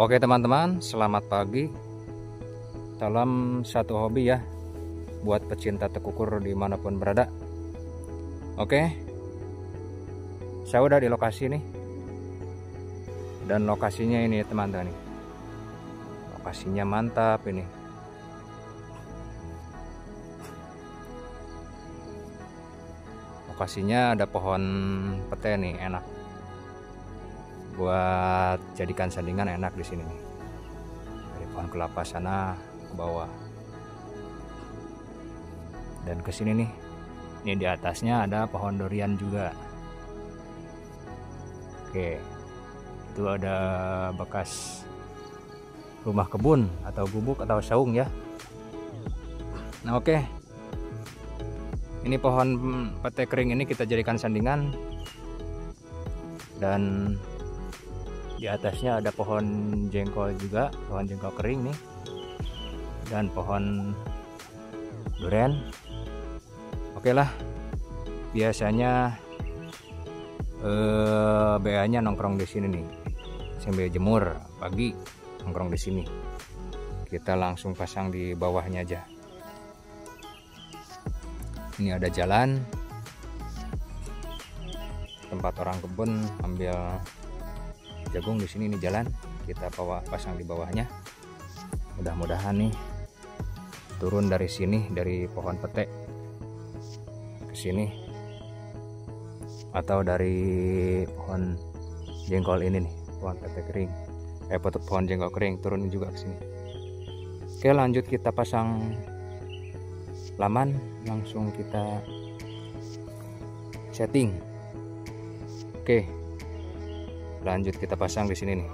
Oke teman-teman, selamat pagi. Dalam satu hobi ya, buat pecinta tekukur dimanapun berada. Oke, saya udah di lokasi nih. Dan lokasinya ini teman-teman nih. Lokasinya mantap ini. Lokasinya ada pohon pete nih, enak buat jadikan sandingan enak di sini Dari pohon kelapa sana ke bawah. Dan ke sini nih. Ini di atasnya ada pohon durian juga. Oke. Itu ada bekas rumah kebun atau gubuk atau saung ya. Nah, oke. Ini pohon petai kering ini kita jadikan sandingan dan di atasnya ada pohon jengkol juga pohon jengkol kering nih dan pohon durian oke lah biasanya eh, BA nya nongkrong di sini nih sambil jemur pagi nongkrong di sini kita langsung pasang di bawahnya aja ini ada jalan tempat orang kebun ambil jagung di sini ini jalan kita bawa pasang di bawahnya mudah-mudahan nih turun dari sini dari pohon petek ke sini atau dari pohon jengkol ini nih pohon petek kering eh pohon jengkol kering turun juga ke sini oke lanjut kita pasang laman langsung kita setting oke okay lanjut kita pasang di sini nih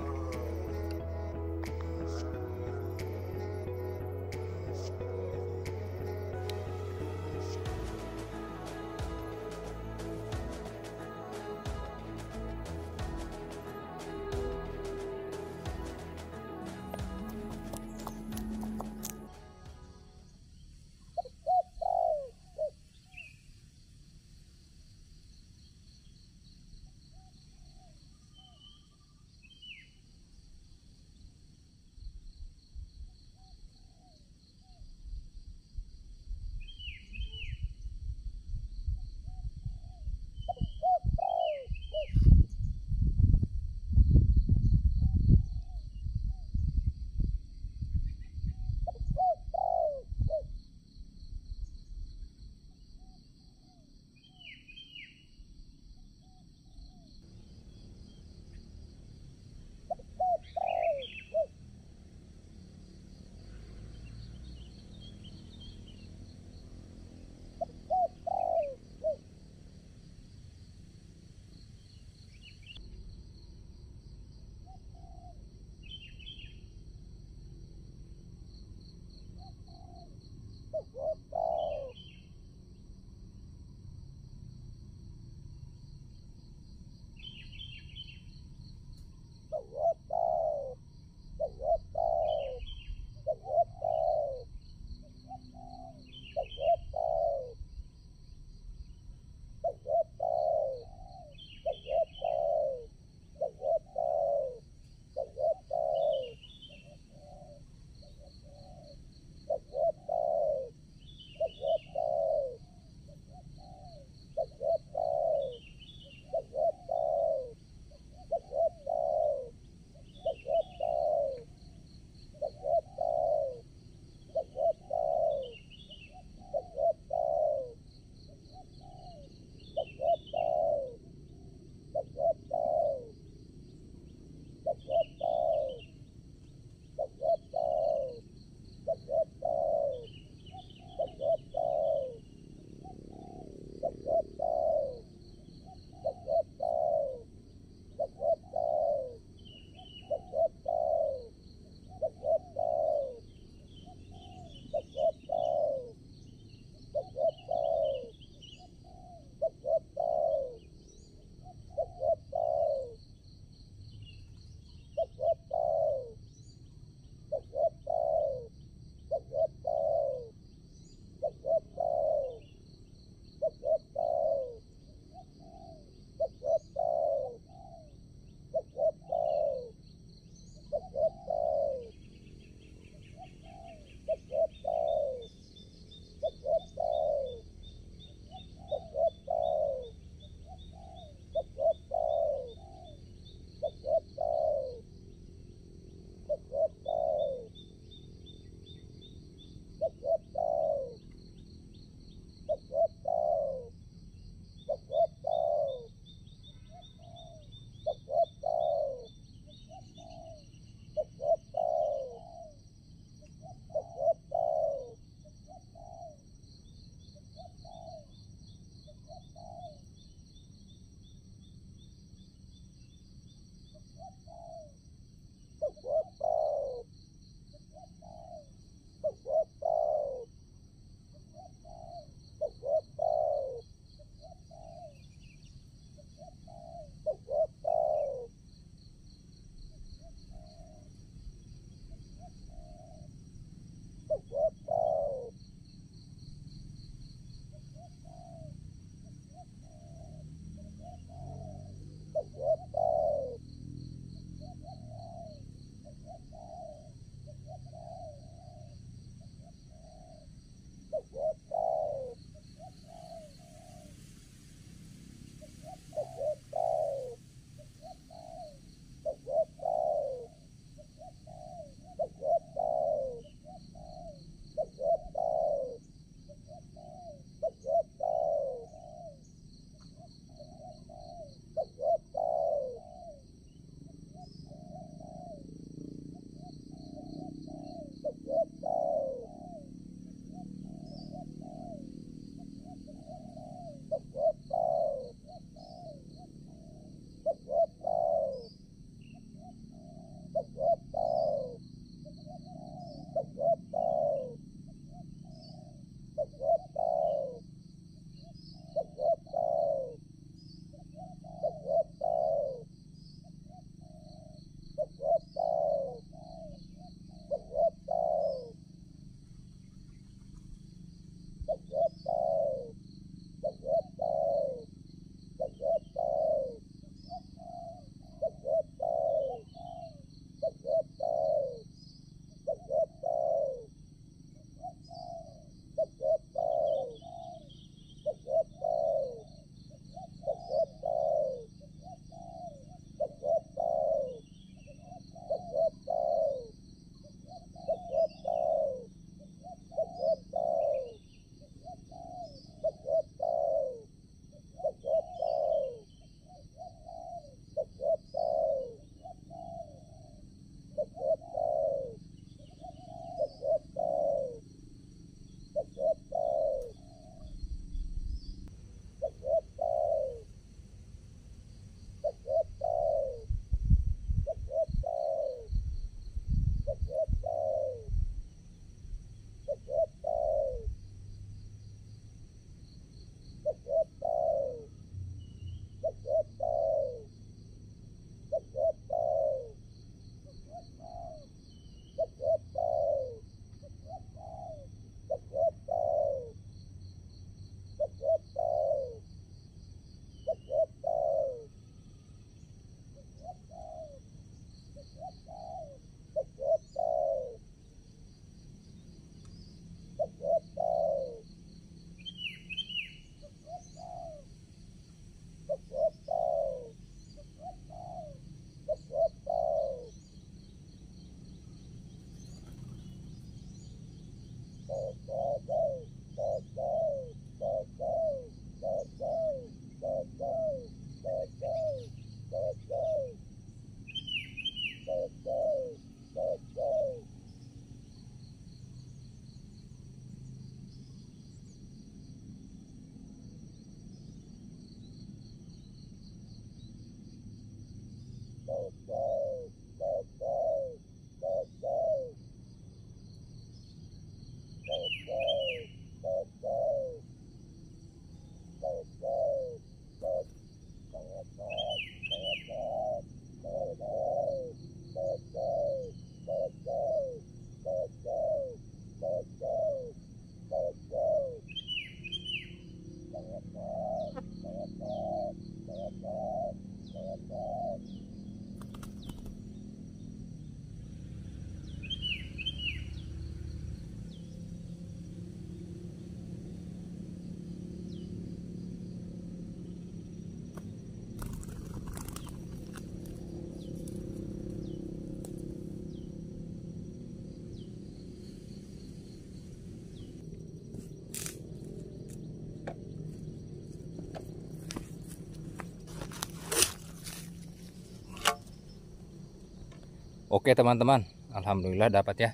Oke teman-teman, Alhamdulillah dapat ya.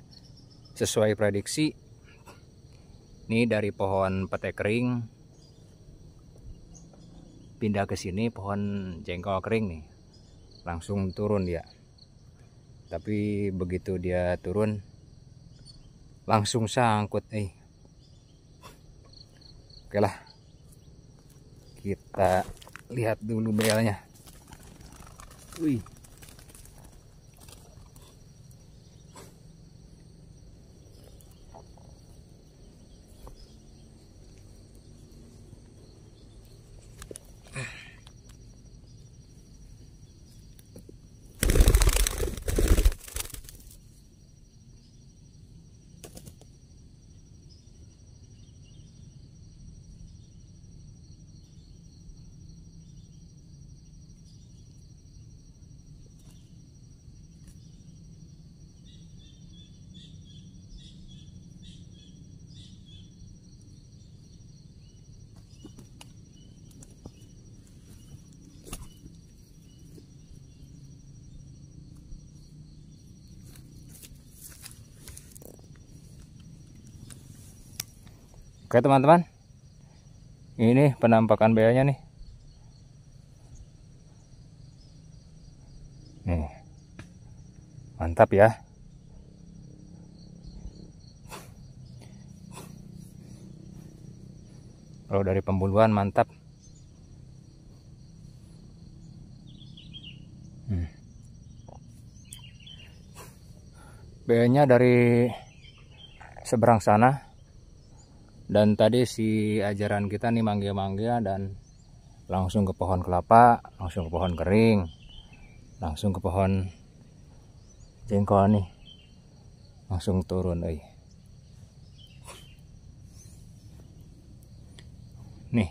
Sesuai prediksi, ini dari pohon pete kering, pindah ke sini pohon jengkol kering nih. Langsung turun dia. Tapi begitu dia turun, langsung sangkut. nih eh. Oke lah, kita lihat dulu belnya. Wih. Oke teman-teman Ini penampakan beanya nih Nih Mantap ya Kalau dari pembuluhan mantap hmm. Beanya dari Seberang sana dan tadi si ajaran kita nih mangga-mangga dan langsung ke pohon kelapa langsung ke pohon kering langsung ke pohon jengkol nih langsung turun ey. nih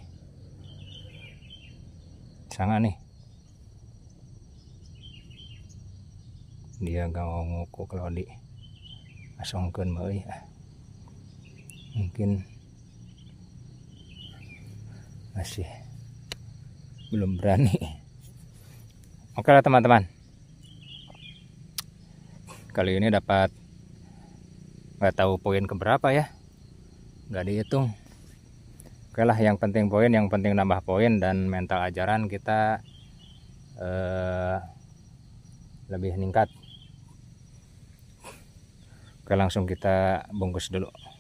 sangat nih dia gak mau ngukuk kalau di asongkan mungkin masih belum berani oke lah teman-teman kali ini dapat nggak tahu poin keberapa ya nggak dihitung oke lah yang penting poin yang penting nambah poin dan mental ajaran kita eh, lebih meningkat oke langsung kita bungkus dulu